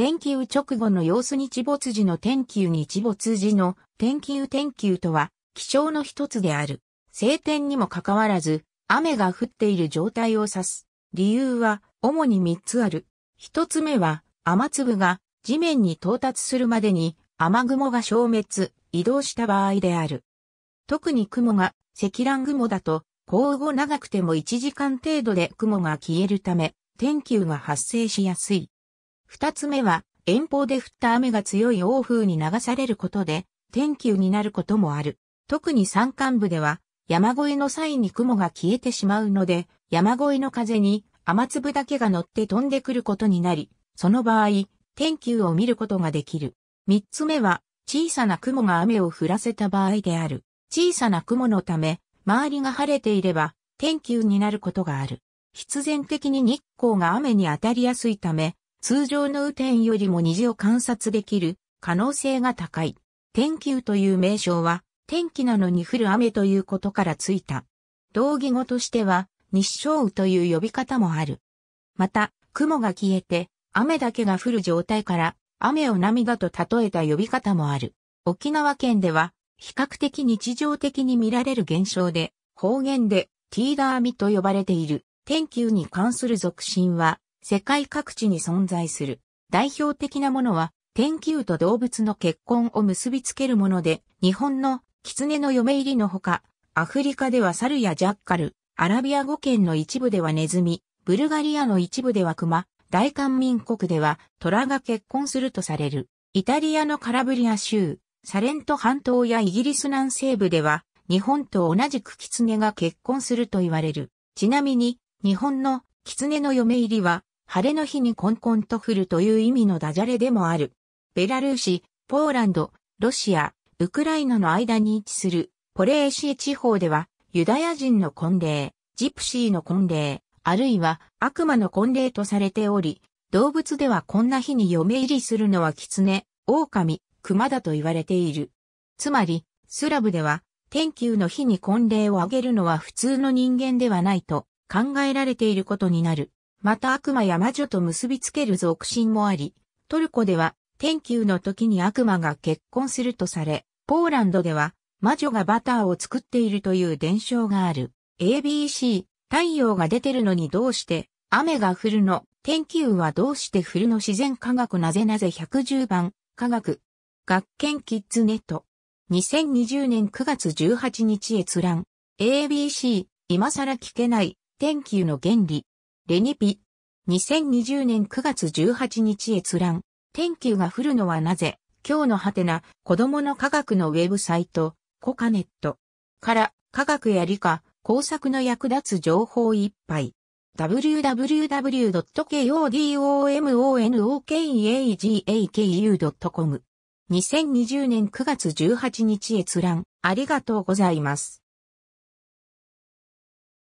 天気雨直後の様子日没時の天気雨日没時の天気雨天気雨とは、気象の一つである。晴天にもかかわらず、雨が降っている状態を指す。理由は、主に三つある。一つ目は、雨粒が地面に到達するまでに雨雲が消滅、移動した場合である。特に雲が積乱雲だと、交後長くても1時間程度で雲が消えるため、天気雨が発生しやすい。二つ目は、遠方で降った雨が強い欧風に流されることで、天気になることもある。特に山間部では、山越えの際に雲が消えてしまうので、山越えの風に雨粒だけが乗って飛んでくることになり、その場合、天球を見ることができる。三つ目は、小さな雲が雨を降らせた場合である。小さな雲のため、周りが晴れていれば、天球になることがある。必然的に日光が雨に当たりやすいため、通常の雨天よりも虹を観察できる可能性が高い。天気雨という名称は、天気なのに降る雨ということからついた。同義語としては、日照雨という呼び方もある。また、雲が消えて、雨だけが降る状態から、雨を涙と例えた呼び方もある。沖縄県では、比較的日常的に見られる現象で、方言で、ティーダーミと呼ばれている、天気雨に関する俗信は、世界各地に存在する。代表的なものは、天球と動物の結婚を結びつけるもので、日本の狐の嫁入りのほか、アフリカでは猿やジャッカル、アラビア語圏の一部ではネズミ、ブルガリアの一部ではクマ、大韓民国では虎が結婚するとされる。イタリアのカラブリア州、サレント半島やイギリス南西部では、日本と同じく狐が結婚すると言われる。ちなみに、日本の狐の嫁入りは、晴れの日にコンコンと降るという意味のダジャレでもある。ベラルーシ、ポーランド、ロシア、ウクライナの間に位置するポレーシー地方では、ユダヤ人の婚礼、ジプシーの婚礼、あるいは悪魔の婚礼とされており、動物ではこんな日に嫁入りするのは狐、狼、熊だと言われている。つまり、スラブでは、天球の日に婚礼をあげるのは普通の人間ではないと考えられていることになる。また悪魔や魔女と結びつける俗信もあり、トルコでは天球の時に悪魔が結婚するとされ、ポーランドでは魔女がバターを作っているという伝承がある。ABC、太陽が出てるのにどうして雨が降るの天気はどうして降るの自然科学なぜなぜ110番科学学研キッズネット2020年9月18日閲覧 ABC 今更聞けない天球の原理レニピ。2020年9月18日閲覧。天気が降るのはなぜ今日のハテナ、子供の科学のウェブサイト、コカネット。から、科学や理科、工作の役立つ情報いっぱい。www.kodomonokagaku.com2020 年9月18日閲覧ありがとうございます。